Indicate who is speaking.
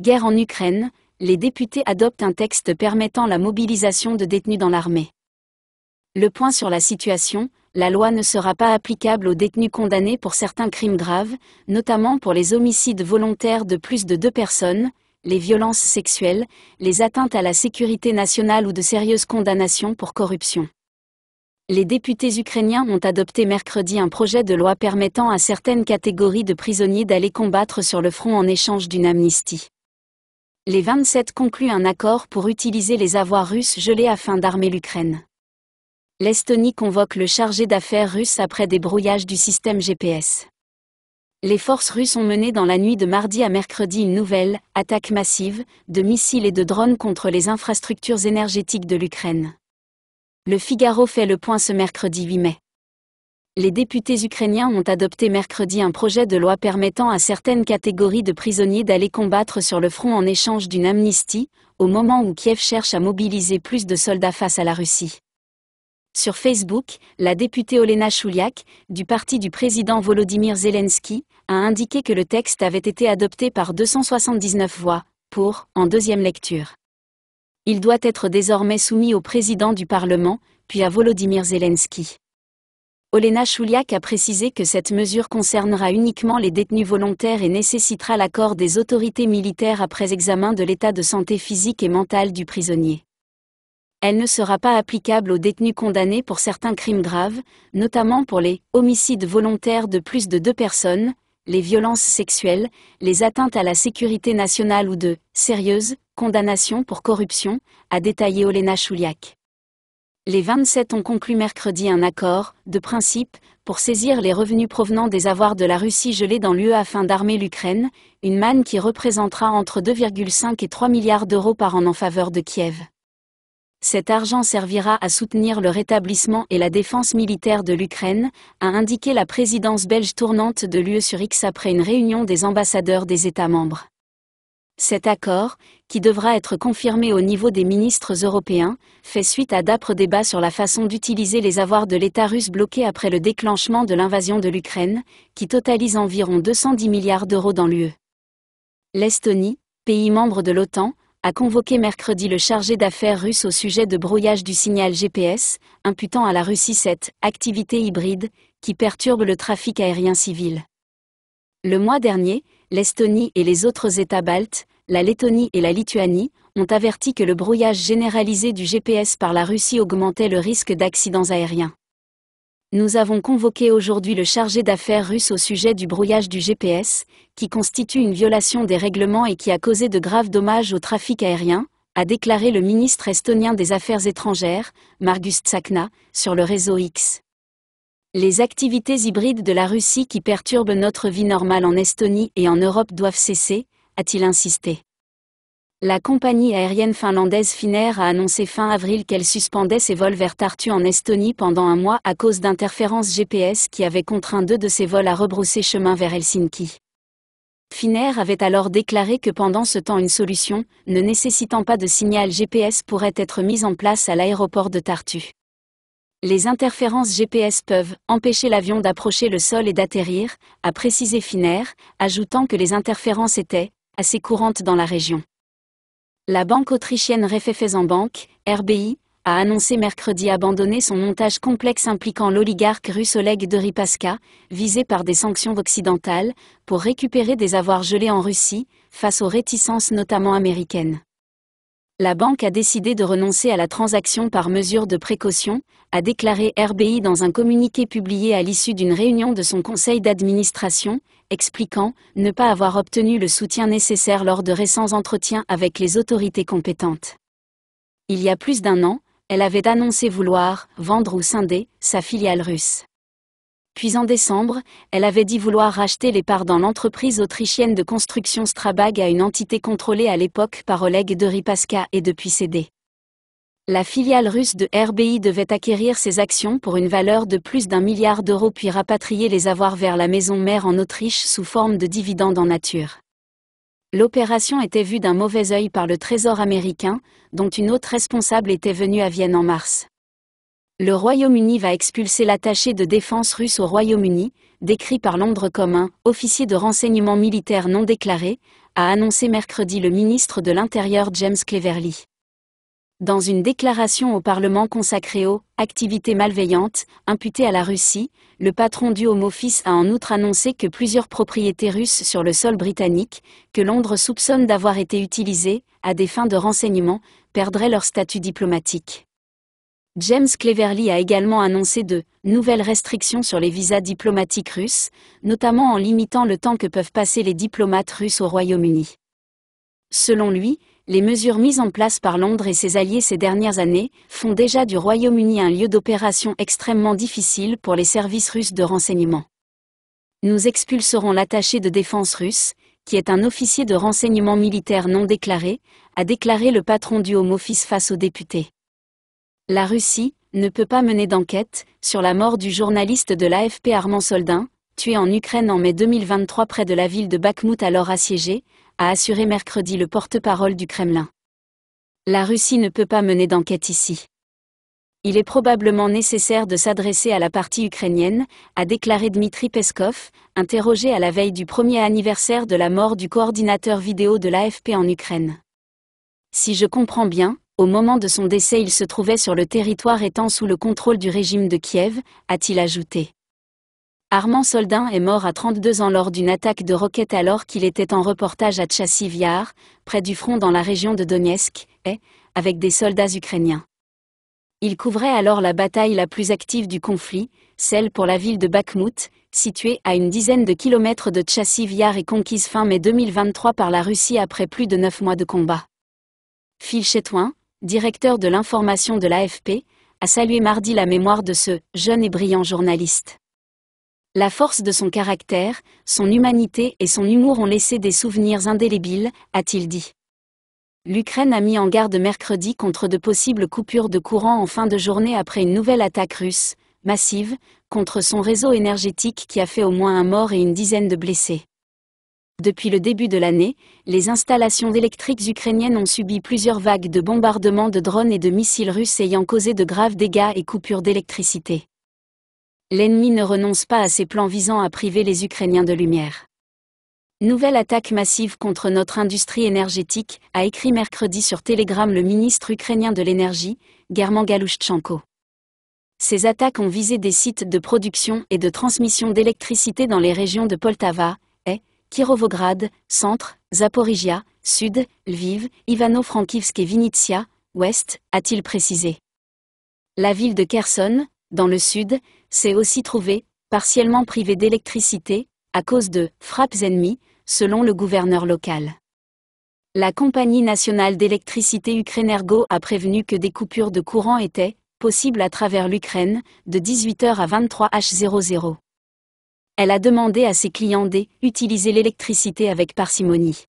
Speaker 1: Guerre en Ukraine, les députés adoptent un texte permettant la mobilisation de détenus dans l'armée. Le point sur la situation, la loi ne sera pas applicable aux détenus condamnés pour certains crimes graves, notamment pour les homicides volontaires de plus de deux personnes, les violences sexuelles, les atteintes à la sécurité nationale ou de sérieuses condamnations pour corruption. Les députés ukrainiens ont adopté mercredi un projet de loi permettant à certaines catégories de prisonniers d'aller combattre sur le front en échange d'une amnistie les 27 concluent un accord pour utiliser les avoirs russes gelés afin d'armer l'Ukraine. L'Estonie convoque le chargé d'affaires russe après des brouillages du système GPS. Les forces russes ont mené dans la nuit de mardi à mercredi une nouvelle attaque massive de missiles et de drones contre les infrastructures énergétiques de l'Ukraine. Le Figaro fait le point ce mercredi 8 mai les députés ukrainiens ont adopté mercredi un projet de loi permettant à certaines catégories de prisonniers d'aller combattre sur le front en échange d'une amnistie, au moment où Kiev cherche à mobiliser plus de soldats face à la Russie. Sur Facebook, la députée Olena Chouliak, du parti du président Volodymyr Zelensky, a indiqué que le texte avait été adopté par 279 voix, pour, en deuxième lecture. Il doit être désormais soumis au président du Parlement, puis à Volodymyr Zelensky. Olena Chouliak a précisé que cette mesure concernera uniquement les détenus volontaires et nécessitera l'accord des autorités militaires après examen de l'état de santé physique et mentale du prisonnier. Elle ne sera pas applicable aux détenus condamnés pour certains crimes graves, notamment pour les homicides volontaires de plus de deux personnes, les violences sexuelles, les atteintes à la sécurité nationale ou de sérieuses condamnations pour corruption, a détaillé Olena Chouliak les 27 ont conclu mercredi un accord, de principe, pour saisir les revenus provenant des avoirs de la Russie gelés dans l'UE afin d'armer l'Ukraine, une manne qui représentera entre 2,5 et 3 milliards d'euros par an en faveur de Kiev. Cet argent servira à soutenir le rétablissement et la défense militaire de l'Ukraine, a indiqué la présidence belge tournante de l'UE sur X après une réunion des ambassadeurs des États membres. Cet accord, qui devra être confirmé au niveau des ministres européens, fait suite à d'âpres débats sur la façon d'utiliser les avoirs de l'État russe bloqués après le déclenchement de l'invasion de l'Ukraine, qui totalise environ 210 milliards d'euros dans l'UE. L'Estonie, pays membre de l'OTAN, a convoqué mercredi le chargé d'affaires russe au sujet de brouillage du signal GPS, imputant à la Russie cette activité hybride qui perturbe le trafic aérien civil. Le mois dernier, l'Estonie et les autres États baltes, la Lettonie et la Lituanie, ont averti que le brouillage généralisé du GPS par la Russie augmentait le risque d'accidents aériens. Nous avons convoqué aujourd'hui le chargé d'affaires russe au sujet du brouillage du GPS, qui constitue une violation des règlements et qui a causé de graves dommages au trafic aérien, a déclaré le ministre estonien des Affaires étrangères, Margus Tsakna, sur le réseau X. Les activités hybrides de la Russie qui perturbent notre vie normale en Estonie et en Europe doivent cesser, a-t-il insisté. La compagnie aérienne finlandaise Finnair a annoncé fin avril qu'elle suspendait ses vols vers Tartu en Estonie pendant un mois à cause d'interférences GPS qui avaient contraint deux de ses vols à rebrousser chemin vers Helsinki. Finnair avait alors déclaré que pendant ce temps une solution, ne nécessitant pas de signal GPS, pourrait être mise en place à l'aéroport de Tartu. Les interférences GPS peuvent empêcher l'avion d'approcher le sol et d'atterrir, a précisé Finnair, ajoutant que les interférences étaient assez courantes dans la région. La banque autrichienne Raiffeisenbank, RBI, a annoncé mercredi abandonner son montage complexe impliquant l'oligarque russe Oleg Deripaska, visé par des sanctions occidentales, pour récupérer des avoirs gelés en Russie, face aux réticences notamment américaines la banque a décidé de renoncer à la transaction par mesure de précaution, a déclaré RBI dans un communiqué publié à l'issue d'une réunion de son conseil d'administration, expliquant ne pas avoir obtenu le soutien nécessaire lors de récents entretiens avec les autorités compétentes. Il y a plus d'un an, elle avait annoncé vouloir vendre ou scinder sa filiale russe. Puis en décembre, elle avait dit vouloir racheter les parts dans l'entreprise autrichienne de construction Strabag à une entité contrôlée à l'époque par Oleg Deripaska et depuis cédée. La filiale russe de RBI devait acquérir ses actions pour une valeur de plus d'un milliard d'euros puis rapatrier les avoirs vers la maison mère en Autriche sous forme de dividendes en nature. L'opération était vue d'un mauvais œil par le Trésor américain, dont une autre responsable était venue à Vienne en mars. Le Royaume-Uni va expulser l'attaché de défense russe au Royaume-Uni, décrit par Londres comme un officier de renseignement militaire non déclaré, a annoncé mercredi le ministre de l'Intérieur James Cleverly. Dans une déclaration au Parlement consacrée aux activités malveillantes imputées à la Russie, le patron du Home Office a en outre annoncé que plusieurs propriétés russes sur le sol britannique, que Londres soupçonne d'avoir été utilisées à des fins de renseignement, perdraient leur statut diplomatique. James Cleverly a également annoncé de nouvelles restrictions sur les visas diplomatiques russes, notamment en limitant le temps que peuvent passer les diplomates russes au Royaume-Uni. Selon lui, les mesures mises en place par Londres et ses alliés ces dernières années font déjà du Royaume-Uni un lieu d'opération extrêmement difficile pour les services russes de renseignement. Nous expulserons l'attaché de défense russe, qui est un officier de renseignement militaire non déclaré, a déclaré le patron du Home Office face aux députés. La Russie ne peut pas mener d'enquête sur la mort du journaliste de l'AFP Armand Soldin, tué en Ukraine en mai 2023 près de la ville de Bakhmout alors assiégée, a assuré mercredi le porte-parole du Kremlin. La Russie ne peut pas mener d'enquête ici. Il est probablement nécessaire de s'adresser à la partie ukrainienne, a déclaré Dmitri Peskov, interrogé à la veille du premier anniversaire de la mort du coordinateur vidéo de l'AFP en Ukraine. Si je comprends bien, au moment de son décès il se trouvait sur le territoire étant sous le contrôle du régime de Kiev, a-t-il ajouté. Armand Soldin est mort à 32 ans lors d'une attaque de roquettes alors qu'il était en reportage à Yar, près du front dans la région de Donetsk, et, avec des soldats ukrainiens. Il couvrait alors la bataille la plus active du conflit, celle pour la ville de Bakhmout, située à une dizaine de kilomètres de Yar et conquise fin mai 2023 par la Russie après plus de neuf mois de combat. Phil directeur de l'information de l'AFP, a salué mardi la mémoire de ce jeune et brillant journaliste. La force de son caractère, son humanité et son humour ont laissé des souvenirs indélébiles, a-t-il dit. L'Ukraine a mis en garde mercredi contre de possibles coupures de courant en fin de journée après une nouvelle attaque russe, massive, contre son réseau énergétique qui a fait au moins un mort et une dizaine de blessés. Depuis le début de l'année, les installations électriques ukrainiennes ont subi plusieurs vagues de bombardements de drones et de missiles russes ayant causé de graves dégâts et coupures d'électricité. L'ennemi ne renonce pas à ses plans visant à priver les Ukrainiens de lumière. Nouvelle attaque massive contre notre industrie énergétique, a écrit mercredi sur Telegram le ministre ukrainien de l'énergie, German Galushchenko. Ces attaques ont visé des sites de production et de transmission d'électricité dans les régions de Poltava, Kirovograd, centre, Zaporizhia, sud, Lviv, Ivano-Frankivsk et Vinitsia, ouest, a-t-il précisé. La ville de Kherson, dans le sud, s'est aussi trouvée, partiellement privée d'électricité, à cause de frappes ennemies, selon le gouverneur local. La compagnie nationale d'électricité Ukrainergo a prévenu que des coupures de courant étaient possibles à travers l'Ukraine, de 18h à 23h00 elle a demandé à ses clients d'utiliser l'électricité avec parcimonie.